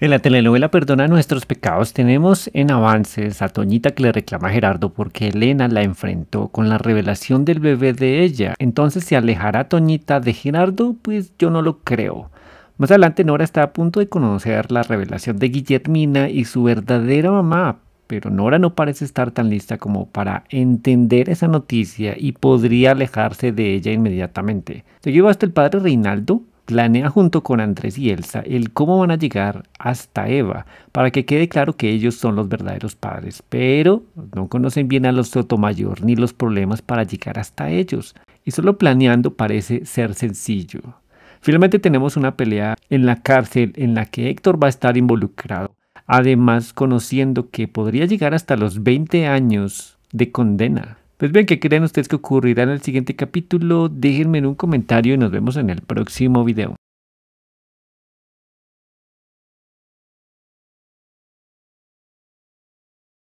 En la telenovela Perdona nuestros pecados tenemos en avances a Toñita que le reclama a Gerardo porque Elena la enfrentó con la revelación del bebé de ella. Entonces se alejará Toñita de Gerardo, pues yo no lo creo. Más adelante Nora está a punto de conocer la revelación de Guillermina y su verdadera mamá, pero Nora no parece estar tan lista como para entender esa noticia y podría alejarse de ella inmediatamente. lleva hasta el padre Reinaldo, planea junto con Andrés y Elsa el cómo van a llegar hasta Eva, para que quede claro que ellos son los verdaderos padres, pero no conocen bien a los Sotomayor ni los problemas para llegar hasta ellos, y solo planeando parece ser sencillo. Finalmente tenemos una pelea en la cárcel en la que Héctor va a estar involucrado, además conociendo que podría llegar hasta los 20 años de condena pues bien, ¿qué creen ustedes que ocurrirá en el siguiente capítulo? Déjenme en un comentario y nos vemos en el próximo video.